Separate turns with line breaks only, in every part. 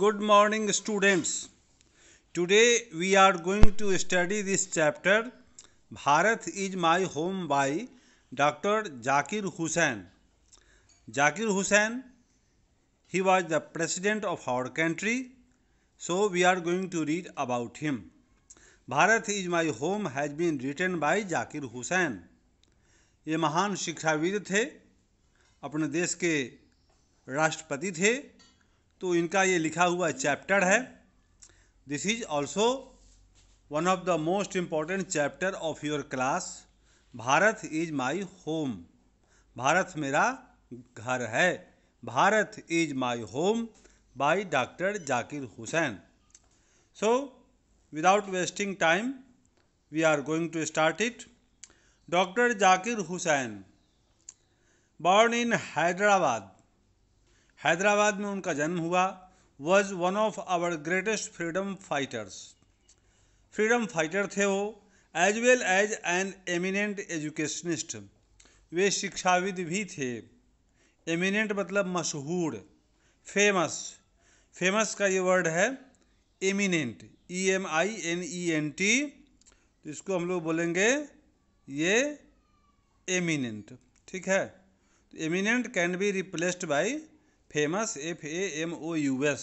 good morning students today we are going to study this chapter bharat is my home by dr zakir hussain zakir hussain he was the president of our country so we are going to read about him bharat is my home has been written by zakir hussain ये महान शिक्षाविद थे अपने देश के राष्ट्रपति थे तो इनका ये लिखा हुआ चैप्टर है this is also one of the most important chapter of your class Bharat is my home Bharat मेरा घर है Bharat is my home by doctor Zakir Hussain so without wasting time we are going to start it doctor Zakir Hussain born in Hyderabad Hyderabad में उनका जन्म हुआ was one of our greatest freedom fighters freedom fighter थे वो as well as an eminent educationist वे शिक्षाविद भी थे eminent मतलब मशहूर फेमस फेमस का ये वर्ड है eminent E M I N E N T तो इसको हम लोग बोलेंगे ये एमिनेंट ठीक है तो eminent can be replaced by famous F A M O U S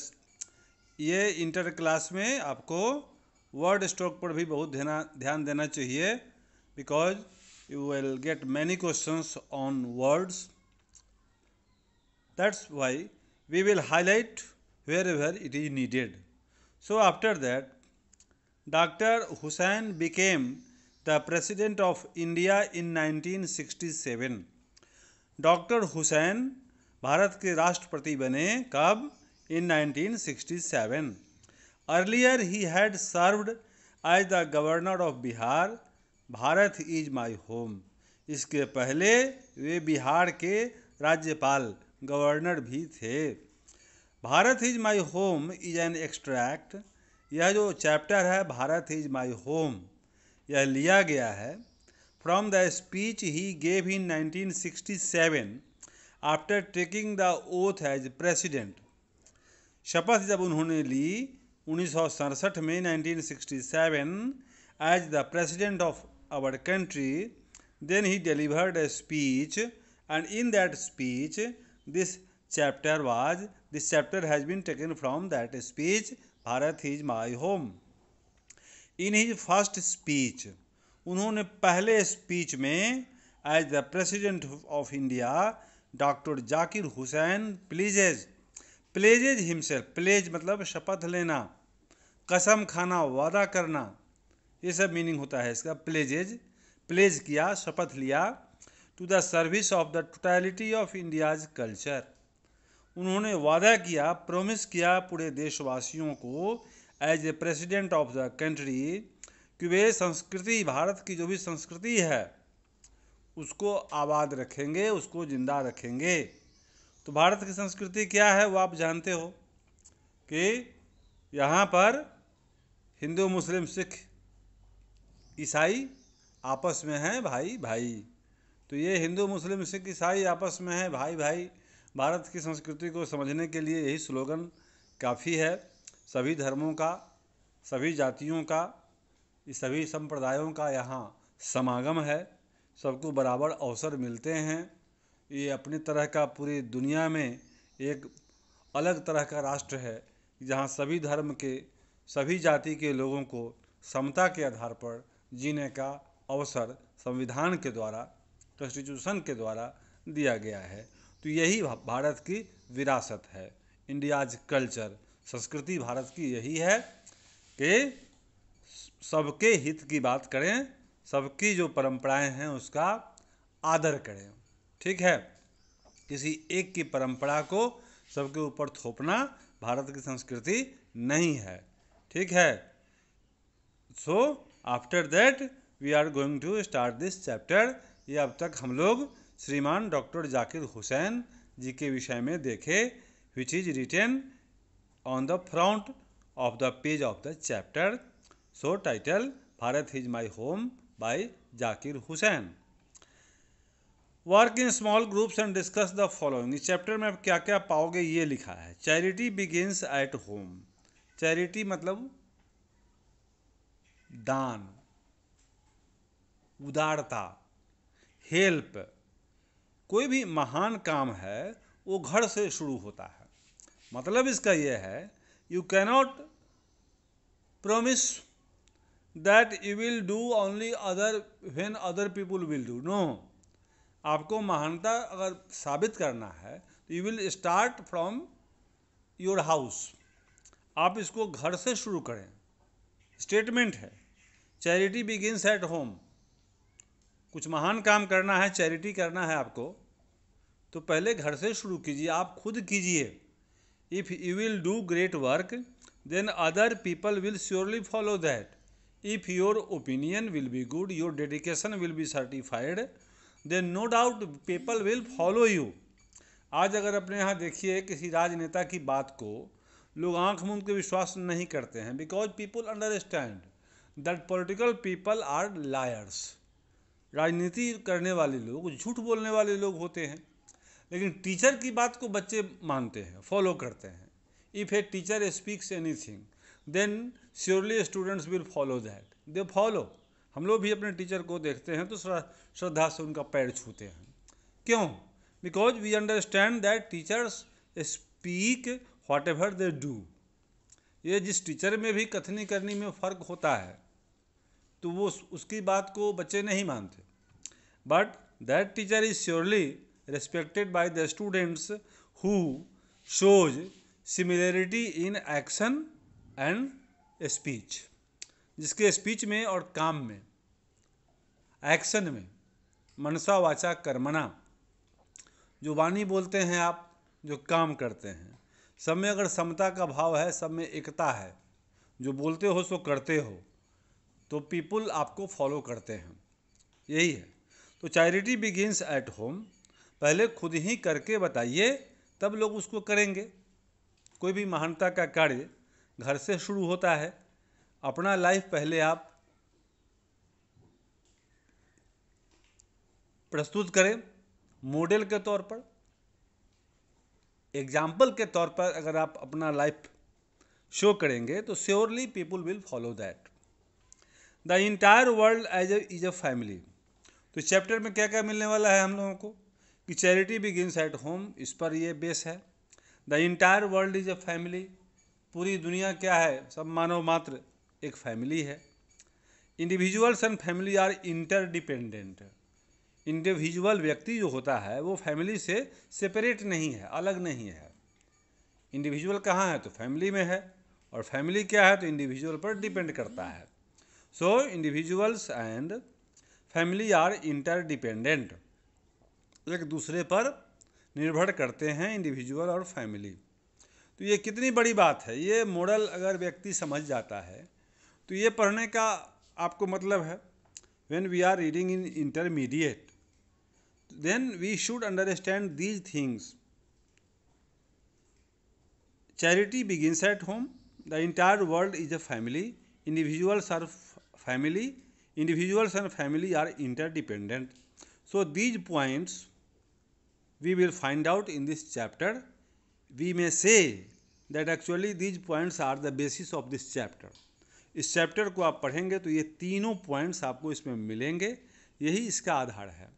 ये इंटर क्लास में आपको वर्ड स्ट्रोक पर भी बहुत ध्यान देना चाहिए because you will get many question on words that's why we will highlight wherever it is needed so after that doctor Hussain became the president of India in nineteen sixty seven doctor Hussain Bharat के राष्ट्रपति बने कब in 1967 earlier ही had served as the governor of Bihar Bharat is my home इसके पहले वे बिहार के राज्यपाल गवर्नर भी थे Bharat is my home is an extract यह जो चैप्टर है भारत इज माय होम यह लिया गया है from the speech he gave in 1967 after taking the oath as president शपथ जब उन्होंने ली उन्नीस में 1967 as the president of our country then he delivered a speech and in that speech this chapter was this chapter has been taken from that speech Bharat is my home in his first speech उन्होंने पहले speech में as the president of India doctor Zakir Hussain pleases pledges himself pledge मतलब शपथ लेना कसम खाना वादा करना ये सब मीनिंग होता है इसका प्लेजेज प्लेज किया शपथ लिया to the service of the totality of India's culture उन्होंने वादा किया प्रोमिस किया पूरे देशवासियों को as a president of the country कि वे संस्कृति भारत की जो भी संस्कृति है उसको आबाद रखेंगे उसको ज़िंदा रखेंगे तो भारत की संस्कृति क्या है वो आप जानते हो कि यहाँ पर हिंदू मुस्लिम सिख ईसाई आपस में हैं भाई भाई तो ये हिंदू मुस्लिम सिख ईसाई आपस में हैं भाई भाई भारत की संस्कृति को समझने के लिए यही स्लोगन काफ़ी है सभी धर्मों का सभी जातियों का सभी संप्रदायों का यहाँ समागम है सबको बराबर अवसर मिलते हैं ये अपनी तरह का पूरी दुनिया में एक अलग तरह का राष्ट्र है जहाँ सभी धर्म के सभी जाति के लोगों को समता के आधार पर जीने का अवसर संविधान के द्वारा कॉन्स्टिट्यूशन के द्वारा दिया गया है तो यही भारत की विरासत है इंडियाज कल्चर संस्कृति भारत की यही है कि सबके हित की बात करें सबकी जो परंपराएं हैं उसका आदर करें ठीक है किसी एक की परंपरा को सबके ऊपर थोपना भारत की संस्कृति नहीं है ठीक है so after that we are going to start this chapter ये अब तक हम लोग श्रीमान डॉक्टर जाकिर हुसैन जी के विषय में देखे which is written on the front of the page of the chapter so title Bharat is my home by Zakir Hussain. Work in small groups and discuss the following इस चैप्टर में आप क्या क्या पाओगे ये लिखा है charity begins at home charity मतलब दान उदारता हेल्प कोई भी महान काम है वो घर से शुरू होता है मतलब इसका यह है you cannot promise that you will do only other when other people will do no आपको महानता अगर साबित करना है तो you will start from your house आप इसको घर से शुरू करें स्टेटमेंट है चैरिटी बिगिनस एट होम कुछ महान काम करना है चैरिटी करना है आपको तो पहले घर से शुरू कीजिए आप खुद कीजिए if you will do great work then other people will surely follow that if your opinion will be good your dedication will be certified then no doubt people will follow you आज अगर अपने यहाँ देखिए किसी राजनेता की बात को लोग आंख मूंद के विश्वास नहीं करते हैं because people understand that political people are liars राजनीति करने वाले लोग झूठ बोलने वाले लोग होते हैं लेकिन टीचर की बात को बच्चे मानते हैं फॉलो करते हैं if a teacher speaks anything then surely students will follow that they follow हम लोग भी अपने टीचर को देखते हैं तो श्रद्धा से उनका पैर छूते हैं क्यों because we understand that teachers speak whatever they do ये जिस टीचर में भी कथनी करनी में फ़र्क होता है तो वो उसकी बात को बच्चे नहीं मानते but that teacher is surely respected by the students who shows similarity in action and speech जिसके स्पीच में और काम में एक्शन में मनसा वाचा कर्मणा जो वाणी बोलते हैं आप जो काम करते हैं सब में अगर समता का भाव है सब में एकता है जो बोलते हो सो करते हो तो पीपुल आपको फॉलो करते हैं यही है तो चैरिटी बिगिनस एट होम पहले खुद ही करके बताइए तब लोग उसको करेंगे कोई भी महानता का कार्य घर से शुरू होता है अपना लाइफ पहले आप प्रस्तुत करें मॉडल के तौर पर एग्जाम्पल के तौर पर अगर आप अपना लाइफ शो करेंगे तो surely people will follow that the entire world as is a family तो चैप्टर में क्या क्या मिलने वाला है हम लोगों को कि चैरिटी बिगिनस एट होम इस पर ये बेस है the entire world is a family पूरी दुनिया क्या है सब मानव मात्र एक फैमिली है individuals and family are interdependent individual व्यक्ति जो होता है वो फैमिली से सेपरेट नहीं है अलग नहीं है इंडिविजुअल कहाँ है तो फैमिली में है और फैमिली क्या है तो इंडिविजुअल पर डिपेंड करता है so individuals and family are interdependent एक दूसरे पर निर्भर करते हैं इंडिविजुअल और फैमिली तो ये कितनी बड़ी बात है ये मॉडल अगर व्यक्ति समझ जाता है तो ये पढ़ने का आपको मतलब है when we are reading in intermediate then we should understand these things charity begins at home the entire world is a family individuals are family individuals and family are interdependent so these points we will find out in this chapter we may say that actually these points are the basis of this chapter इस chapter को आप पढ़ेंगे तो ये तीनों points आपको इसमें मिलेंगे यही इसका आधार है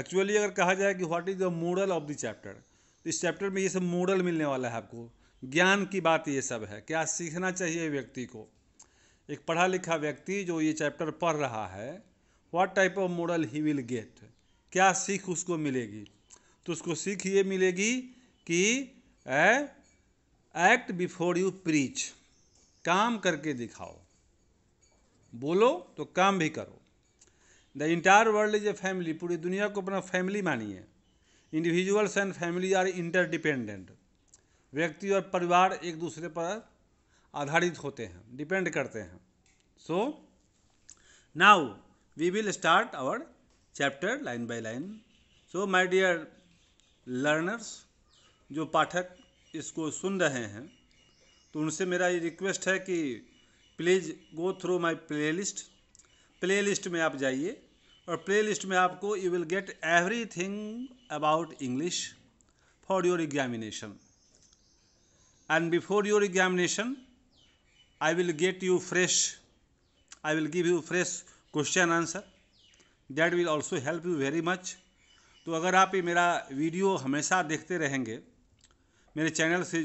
एक्चुअली अगर कहा जाए कि what is the moral of the chapter तो इस चैप्टर में ये सब मोरल मिलने वाला है आपको ज्ञान की बात ये सब है क्या सीखना चाहिए व्यक्ति को एक पढ़ा लिखा व्यक्ति जो ये चैप्टर पढ़ रहा है what type of model he will get क्या सीख उसको मिलेगी तो उसको सीख ये मिलेगी कि a, act before you preach काम करके दिखाओ बोलो तो काम भी करो the entire world is a family पूरी दुनिया को अपना फैमिली मानिए individuals and family are interdependent व्यक्ति और परिवार एक दूसरे पर आधारित होते हैं डिपेंड करते हैं so now we will start our chapter line by line so my dear learners जो पाठक इसको सुन रहे हैं तो उनसे मेरा ये रिक्वेस्ट है कि please go through my playlist playlist में आप जाइए और प्लेलिस्ट में आपको you will get everything about English for your examination and before your examination I will get you fresh I will give you fresh question answer that will also help you very much तो अगर आप ये मेरा video हमेशा देखते रहेंगे मेरे channel से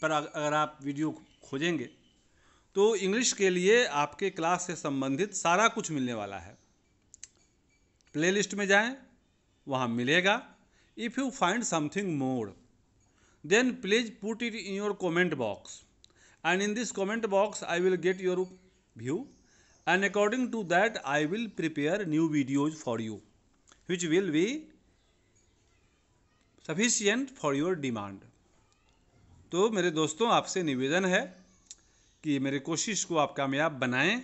पर अगर आप वीडियो खोजेंगे तो इंग्लिश के लिए आपके क्लास से संबंधित सारा कुछ मिलने वाला है प्लेलिस्ट में जाएं वहाँ मिलेगा if you find something more then please put it in your comment box and in this comment box I will get your view and according to that I will prepare new videos for you which will be sufficient for your demand तो मेरे दोस्तों आपसे निवेदन है कि मेरे कोशिश को आप कामयाब बनाएं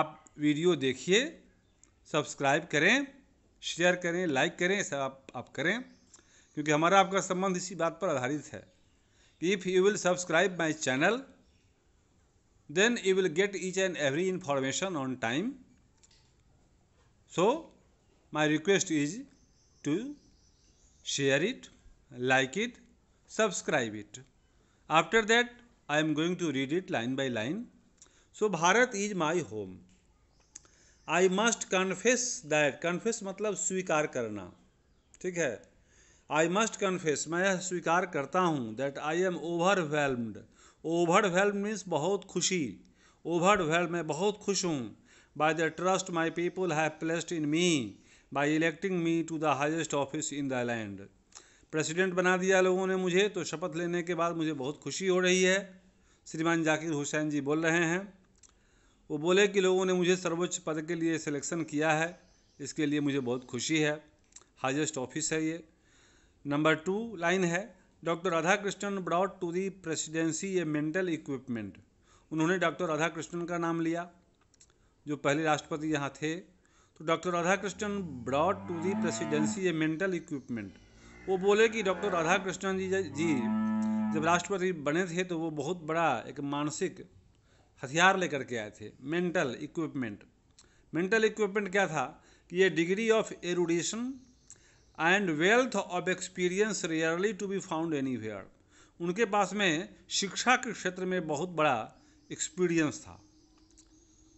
आप वीडियो देखिए सब्सक्राइब करें शेयर करें लाइक करें सब आप, आप करें क्योंकि हमारा आपका संबंध इसी बात पर आधारित है कि if you will subscribe my channel then you will get each and every information on time so my request is to share it like it subscribe it after that I am going to read it line by line so Bharat is my home I must confess that confess मतलब स्वीकार करना ठीक है आई must confess मैं यह स्वीकार करता हूँ that I am overwhelmed overwhelm means बहुत खुशी ओवरवेल्म मैं बहुत खुश हूँ by the trust my people have placed in me by electing me to the highest office in the land president बना दिया लोगों ने मुझे तो शपथ लेने के बाद मुझे बहुत खुशी हो रही है श्रीमान जाकिर हुसैन जी बोल रहे हैं वो बोले कि लोगों ने मुझे सर्वोच्च पद के लिए सिलेक्शन किया है इसके लिए मुझे बहुत खुशी है हाईएस्ट ऑफिस है ये नंबर टू लाइन है doctor Radhakrishnan brought to the presidency a mental equipment उन्होंने डॉक्टर राधा कृष्णन का नाम लिया जो पहले राष्ट्रपति यहाँ थे तो doctor Radhakrishnan brought to the presidency a mental equipment वो बोले कि डॉक्टर राधाकृष्णन जी जी जब राष्ट्रपति बने थे तो वो बहुत बड़ा एक मानसिक हथियार लेकर के आए थे मेंटल इक्विपमेंट मेंटल इक्विपमेंट क्या था कि ये degree of erudition and wealth of experience rarely to be found any उनके पास में शिक्षा के क्षेत्र में बहुत बड़ा एक्सपीरियंस था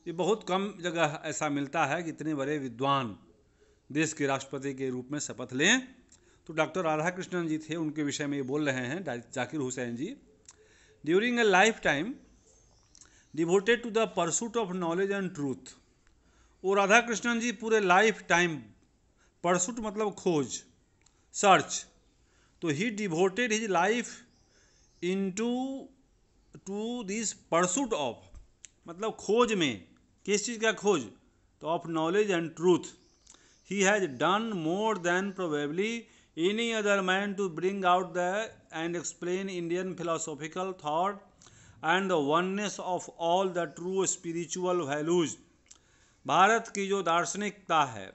ये बहुत कम जगह ऐसा मिलता है कि इतने बड़े विद्वान देश के राष्ट्रपति के रूप में शपथ लें तो डॉक्टर राधा कृष्णन जी थे उनके विषय में ये बोल रहे हैं Zakir Hussain ji during a lifetime devoted to the pursuit of knowledge and truth वो राधा कृष्णन जी पूरे लाइफ टाइम परसूट मतलब खोज सर्च तो he devoted his life in to to this pursuit of मतलब खोज में किस चीज़ का खोज तो of knowledge and truth he has done more than probably any other man to bring out the and explain Indian philosophical thought and the oneness of all the true spiritual values Bharat की जो दार्शनिकता है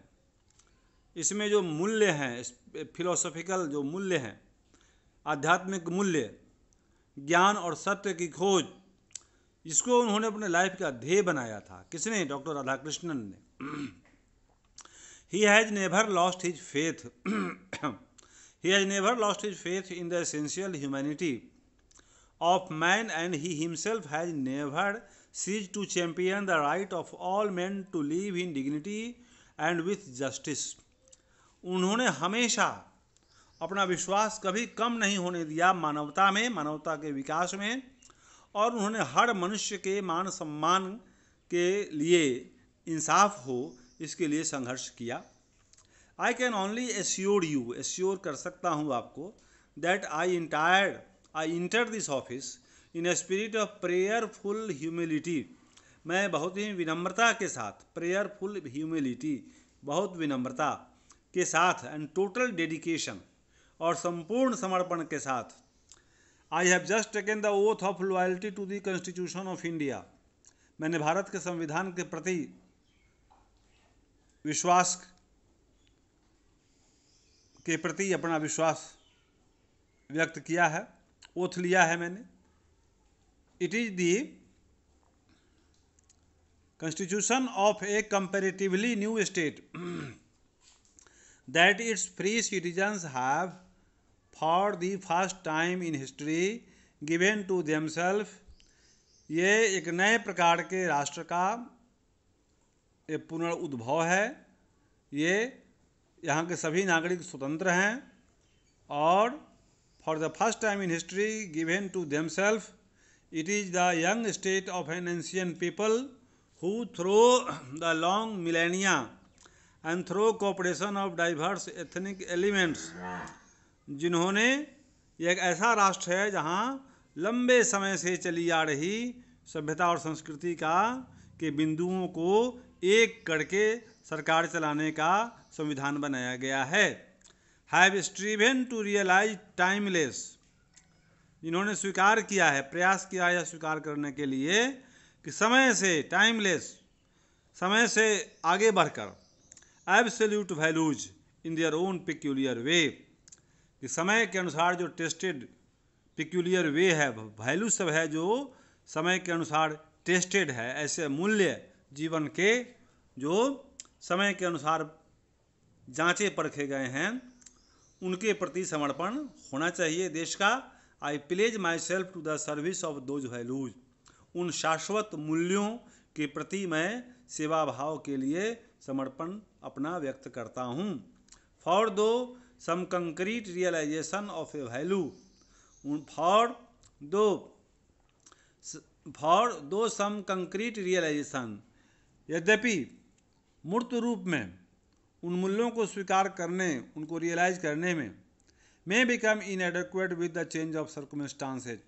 इसमें जो मूल्य हैं philosophical जो मूल्य हैं आध्यात्मिक मूल्य ज्ञान और सत्य की खोज इसको उन्होंने अपने लाइफ का ध्येय बनाया था किसने डॉक्टर राधाकृष्णन ने he has never lost his faith he has never lost his faith in the essential humanity of man and he himself has never cease to champion the right of all man to live in dignity and with justice उन्होंने हमेशा अपना विश्वास कभी कम नहीं होने दिया मानवता में मानवता के विकास में और उन्होंने हर मनुष्य के मान सम्मान के लिए इंसाफ हो इसके लिए संघर्ष किया I can only assure you assure कर सकता हूँ आपको that I entered I enter this office in a spirit of prayerful humility मैं बहुत ही विनम्रता के साथ प्रेयरफुल ह्यूमिलिटी बहुत विनम्रता के साथ एंड टोटल डेडिकेशन और संपूर्ण समर्पण के साथ I have just taken the oath of loyalty to the constitution of India मैंने भारत के संविधान के प्रति विश्वास के प्रति अपना विश्वास व्यक्त किया है ओथ लिया है मैंने it is the constitution of a comparatively new state that its free citizens have for the first time in history given to themselves ये एक नए प्रकार के राष्ट्र का एक पुनर्उद्भव है ये यहाँ के सभी नागरिक स्वतंत्र हैं और for the first time in history given to themselves it is the young state of an ancient people who through the long millennia and through cooperation of diverse ethnic elements जिन्होंने एक ऐसा राष्ट्र है जहाँ लंबे समय से चली आ रही सभ्यता और संस्कृति का के बिंदुओं को एक करके सरकार चलाने का संविधान बनाया गया है have striven to realise timeless इन्होंने स्वीकार किया है प्रयास किया है स्वीकार करने के लिए कि समय से टाइमलेस समय से आगे बढ़कर absolute values in their own peculiar way कि समय के अनुसार जो टेस्टेड पिक्यूलियर वे है वैल्यू सब है जो समय के अनुसार टेस्टेड है ऐसे मूल्य जीवन के जो समय के अनुसार जांचे परखे गए हैं उनके प्रति समर्पण होना चाहिए देश का I pledge myself to the service of those values उन शाश्वत मूल्यों के प्रति मैं सेवा भाव के लिए समर्पण अपना व्यक्त करता हूँ for do some concrete realisation of a value for do for do some concrete realisation यद्यपि मूर्त रूप में उन मूल्यों को स्वीकार करने उनको रियलाइज करने में may become in inadequate with the change of circumstances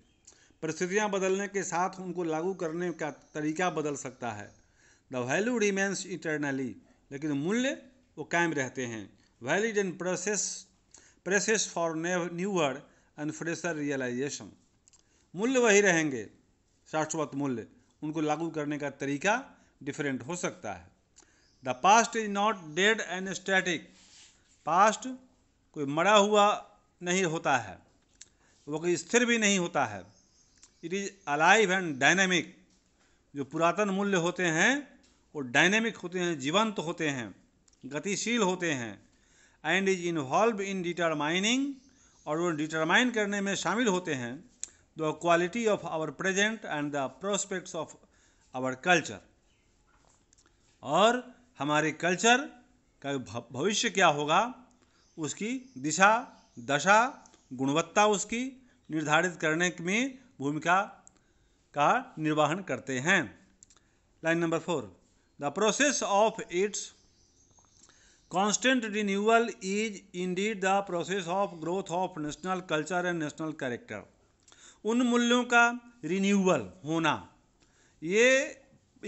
परिस्थितियाँ बदलने के साथ उनको लागू करने का तरीका बदल सकता है द वैल्यू रिमेन्स इंटरनली लेकिन मूल्य वो कायम रहते हैं valid and process, process for newer and fresher realisation मूल्य वही रहेंगे शाश्वत मूल्य उनको लागू करने का तरीका डिफरेंट हो सकता है the past is not dead and static past कोई मरा हुआ नहीं होता है वो कोई स्थिर भी नहीं होता है it is alive and dynamic जो पुरातन मूल्य होते हैं वो डायनेमिक होते हैं जीवंत होते हैं गतिशील होते हैं and is involve in determining और वो डिटरमाइन करने में शामिल होते हैं the quality of our present and the prospects of our culture और हमारे कल्चर का भविष्य क्या होगा उसकी दिशा दशा गुणवत्ता उसकी निर्धारित करने में भूमिका का निर्वहन करते हैं line number four the process of its Constant is indeed the process of growth of national culture and national character उन मूल्यों का रिन्यूअल होना ये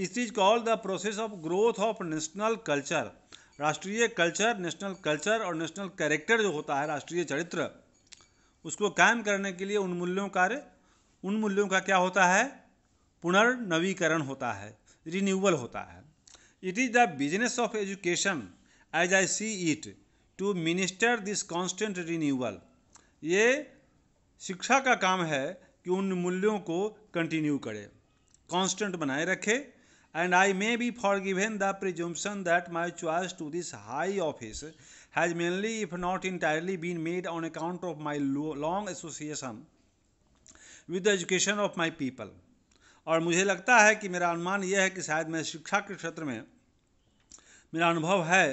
this is call the process of growth of national culture राष्ट्रीय culture national culture और national character जो होता है राष्ट्रीय चरित्र उसको कायम करने के लिए उन मूल्यों का उन मूल्यों का क्या होता है पुनर्नवीकरण होता है रिन्यूअल होता है it is the business of education as I see it to minister this constant renewal ये शिक्षा का काम है कि उन मूल्यों को कंटिन्यू करे कॉन्स्टेंट बनाए रखे and I may be forgiven the presumption that my choice to this high office has mainly if not entirely been made on account of my long association with the education of my people और मुझे लगता है कि मेरा अनुमान यह है कि शायद मैं शिक्षा के क्षेत्र में मेरा अनुभव है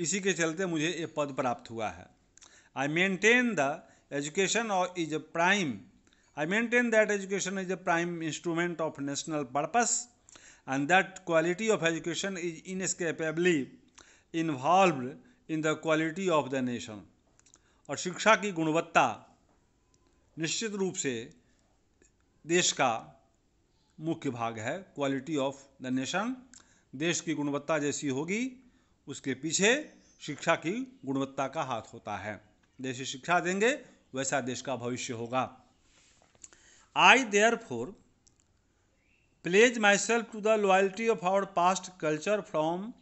इसी के चलते मुझे ये पद प्राप्त हुआ है आई मेंटेन द एजुकेशन और is a prime I maintain that education is a prime instrument of national purpose and that quality of education is inescapably involve in the quality of the nation और शिक्षा की गुणवत्ता निश्चित रूप से देश का मुख्य भाग है क्वालिटी ऑफ द नेशन देश की गुणवत्ता जैसी होगी उसके पीछे शिक्षा की गुणवत्ता का हाथ होता है जैसी शिक्षा देंगे वैसा देश का भविष्य होगा I therefore pledge myself to the loyalty of our past culture from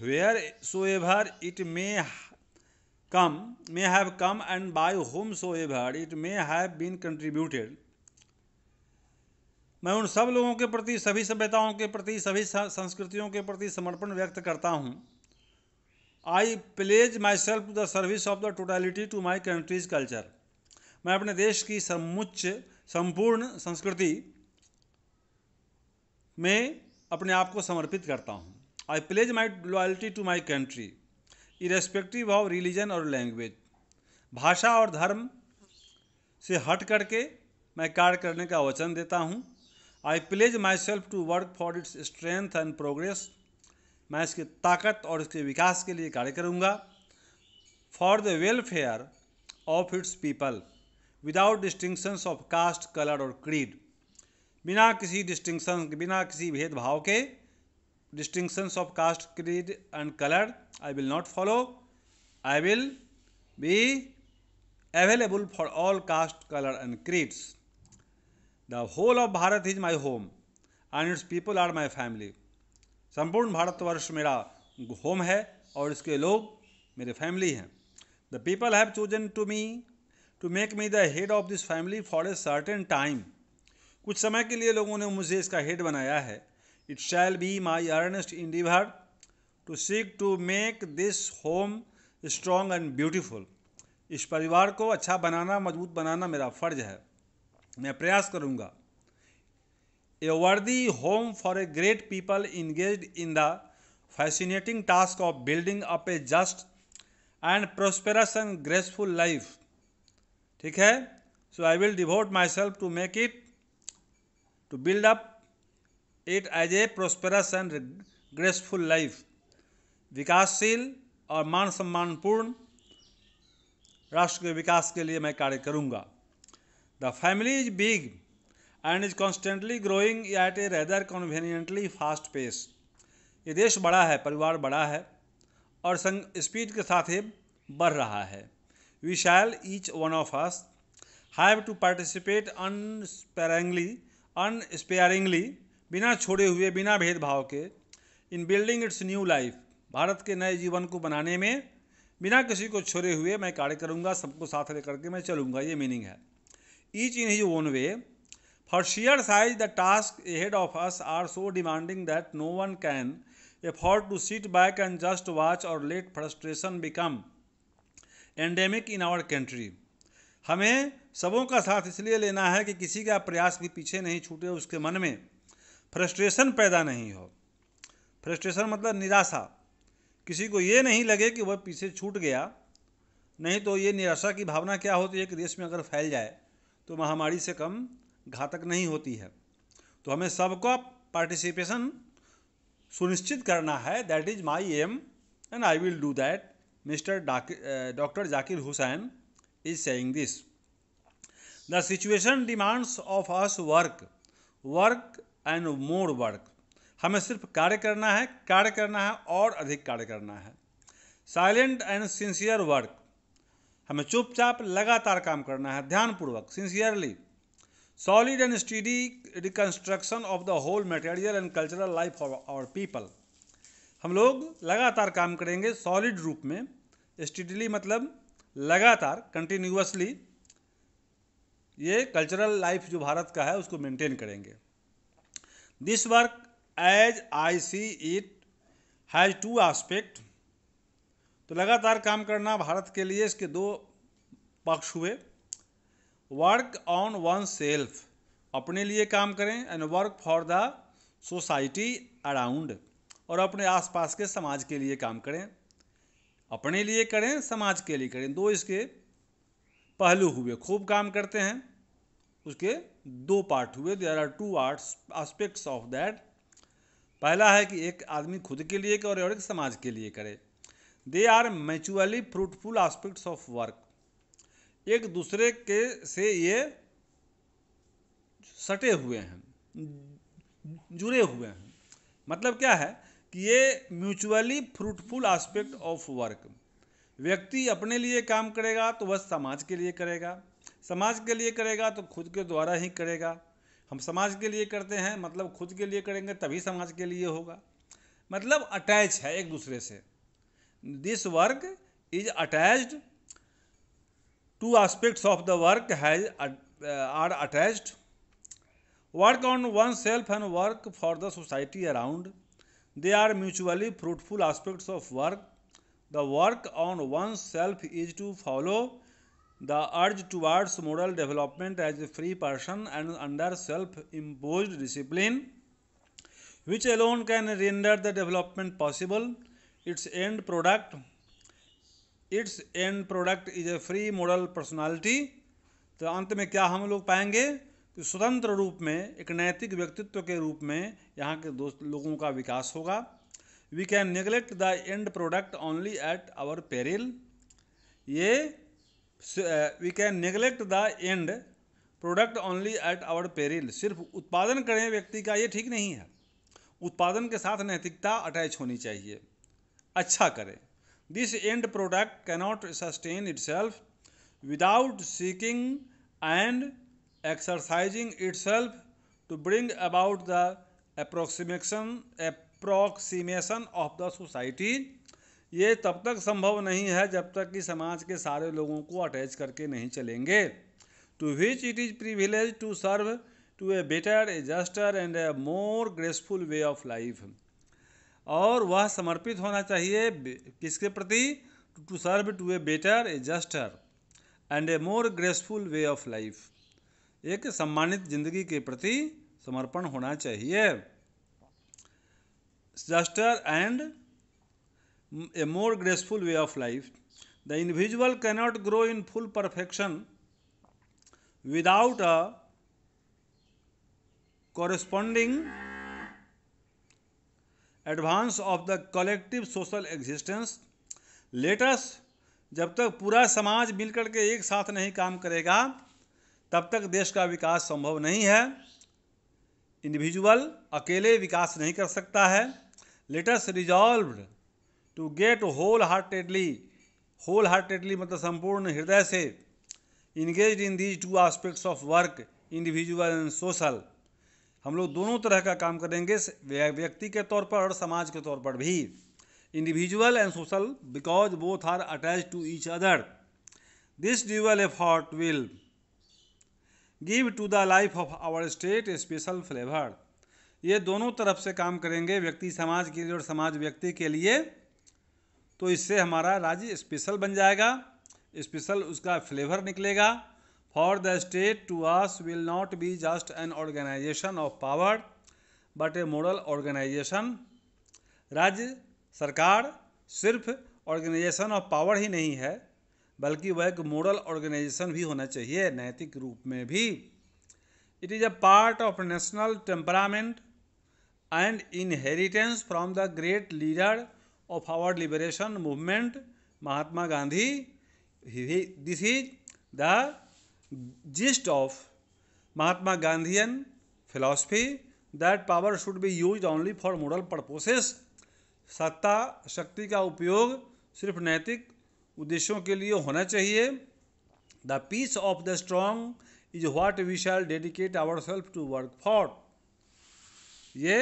where so ever it may come may have come and by whom so ever it may have been contributed मैं उन सब लोगों के प्रति सभी सभ्यताओं के प्रति सभी संस्कृतियों के प्रति समर्पण व्यक्त करता हूँ I pledge myself the service of the totality to my country's culture मैं अपने देश की समुच्च संपूर्ण संस्कृति में अपने आप को समर्पित करता हूँ I pledge my loyalty to my country irrespective of religion और लैंग्वेज भाषा और धर्म से हट करके मैं कार्य करने का वचन देता हूँ I pledge myself to work for its strength and progress मैं इसकी ताकत और इसके विकास के लिए कार्य करूँगा for the welfare of its people without distinctions of caste colour और क्रीड बिना किसी डिस्टिंक्शन बिना किसी भेदभाव के distinctions of caste creed and colour I will not follow I will be available for all caste colour and creeds the whole of Bharat is my home and its people are my family संपूर्ण भारतवर्ष मेरा home है और इसके लोग मेरे family हैं the people have chosen to me to make me the head of this family for a certain time कुछ समय के लिए लोगों ने मुझे इसका हेड बनाया है it shall be my earnest endeavour to seek to make this home strong and beautiful इस परिवार को अच्छा बनाना मजबूत बनाना मेरा फर्ज है मैं प्रयास करूँगा a worthy home for a great people engage in the fascinating task of building up a just and prosperous and graceful life ठीक है so I will devote myself to make it to build up it as a prosperous and graceful life विकासशील और मान सम्मानपूर्ण राष्ट्र के विकास के लिए मैं कार्य करूँगा the family is big and is constantly growing at a rather conveniently fast pace ये देश बड़ा है परिवार बड़ा है और संग स्पीड के साथ ही बढ़ रहा है we shall each one of us have to participate unsparingly unsparingly बिना छोड़े हुए बिना भेदभाव के in building its new life Bharat के नए जीवन को बनाने में बिना किसी को छोड़े हुए मैं कार्य करूँगा सबको साथ लेकर के मैं चलूंगा ये मीनिंग है each in he own way For sheer size, the tasks ahead of us are so demanding that no one can afford to sit back and just watch or let frustration become endemic in our country हमें सबों का साथ इसलिए लेना है कि किसी का प्रयास भी पीछे नहीं छूटे उसके मन में फ्रस्ट्रेशन पैदा नहीं हो फ्रस्ट्रेशन मतलब निराशा किसी को ये नहीं लगे कि वह पीछे छूट गया नहीं तो ये निराशा की भावना क्या होती है कि देश में अगर फैल जाए तो महामारी से कम घातक नहीं होती है तो हमें सबका पार्टिसिपेशन सुनिश्चित करना है that is my aim and I will do that mister doctor Zakir Hussain is saying this the situation demands of us work work and more work हमें सिर्फ कार्य करना है कार्य करना है और अधिक कार्य करना है साइलेंट एंड सिंसियर वर्क हमें चुपचाप लगातार काम करना है ध्यानपूर्वक sincerely solid and steady reconstruction of the whole material and cultural life of our people हम लोग लगातार काम करेंगे सॉलिड रूप में स्टीडली मतलब लगातार कंटिन्यूसली ये कल्चरल लाइफ जो भारत का है उसको मेंटेन करेंगे this work as I see it has two aspect तो लगातार काम करना भारत के लिए इसके दो पक्ष हुए वर्क ऑन वन सेल्फ अपने लिए काम करें and work for the society around और अपने आसपास के समाज के लिए काम करें अपने लिए करें समाज के लिए करें दो इसके पहलू हुए खूब काम करते हैं उसके दो पार्ट हुए there are two art aspects of that पहला है कि एक आदमी खुद के लिए करे और एक समाज के लिए करे they are mutually fruitful aspects of work एक दूसरे के से ये सटे हुए हैं जुड़े हुए हैं मतलब क्या है कि ये mutually fruitful aspect of work व्यक्ति अपने लिए काम करेगा तो वह समाज के लिए करेगा समाज के लिए करेगा तो खुद के द्वारा ही करेगा हम समाज के लिए करते हैं मतलब खुद के लिए करेंगे तभी समाज के लिए होगा मतलब अटैच है एक दूसरे से this work is attached two aspects of the work has, uh, uh, are attached work on oneself and work for the society around they are mutually fruitful aspects of work the work on oneself is to follow the urge towards moral development as a free person and under self imposed discipline, which alone can render the development possible. Its end product, its end product is a free model personality तो अंत में क्या हम लोग पाएंगे कि स्वतंत्र रूप में एक नैतिक व्यक्तित्व के रूप में यहाँ के दोस्त लोगों का विकास होगा we can neglect the end product only at our peril ये we can neglect the end product only at our peril सिर्फ उत्पादन करें व्यक्ति का ये ठीक नहीं है उत्पादन के साथ नैतिकता अटैच होनी चाहिए अच्छा करें This end product cannot sustain itself without seeking and exercising itself to bring about the approximation approximation of the society ये तब तक संभव नहीं है जब तक कि समाज के सारे लोगों को अटैच करके नहीं चलेंगे to which it is privilege to serve to a better a juster and a more graceful way of life और वह समर्पित होना चाहिए किसके प्रति to serve to a better a juster and a more graceful way of life एक सम्मानित जिंदगी के प्रति समर्पण होना चाहिए juster and a more graceful way of life the individual cannot grow in full perfection without a corresponding advance of the collective social existence let's जब तक पूरा समाज मिलकर के एक साथ नहीं काम करेगा तब तक देश का विकास संभव नहीं है इंडिविजुअल अकेले विकास नहीं कर सकता है let's resolve to get wholeheartedly wholeheartedly मतलब संपूर्ण हृदय से engage in these two aspects of work individual and social हम लोग दोनों तरह का काम करेंगे व्यक्ति के तौर पर और समाज के तौर पर भी individual and social because both are attach to each other this dual effort will give to the life of our state special flavour ये दोनों तरफ से काम करेंगे व्यक्ति समाज के लिए और समाज व्यक्ति के लिए तो इससे हमारा राज्य स्पेशल बन जाएगा स्पेशल उसका फ्लेवर निकलेगा for the state to us will not be just an organisation of power but a model organisation राज्य सरकार सिर्फ ऑर्गेनाइजेशन ऑफ पावर ही नहीं है बल्कि वह एक मॉडल ऑर्गेनाइजेशन भी होना चाहिए नैतिक रूप में भी it is a part of national temperament and inheritance from the great leader of our liberation movement Mahatma Gandhi this is the of Mahatma Gandhi an philosophy that power should be use only for moral purposes सत्ता शक्ति का उपयोग सिर्फ नैतिक उद्देश्यों के लिए होना चाहिए the peace of the strong is what we shall dedicate our self to work for ये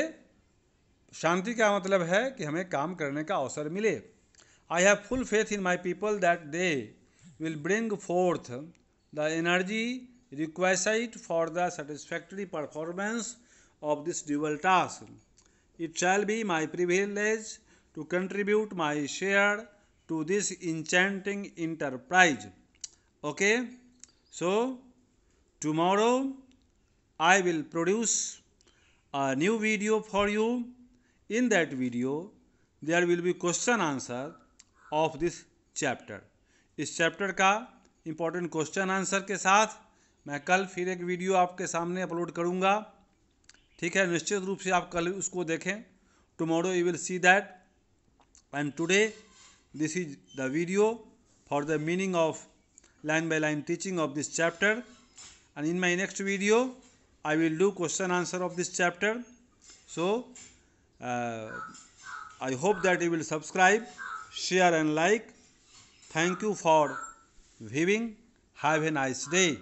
शांति का मतलब है कि हमें काम करने का अवसर मिले I have full faith in my people that they will bring forth the energy required for the satisfactory performance of this dual task. It shall be my privilege to contribute my share to this enchanting enterprise. Okay, so tomorrow I will produce a new video for you. In that video, there will be question answer of this chapter. इस chapter का important question answer के साथ मैं कल फिर एक video आपके सामने अपलोड करूंगा ठीक है निश्चित रूप से आप कल उसको देखें tomorrow you will see that and today this is the video for the meaning of line by line teaching of this chapter and in my next video I will do question answer of this chapter so I hope that you will subscribe share and like thank you for viewing. Have a nice day.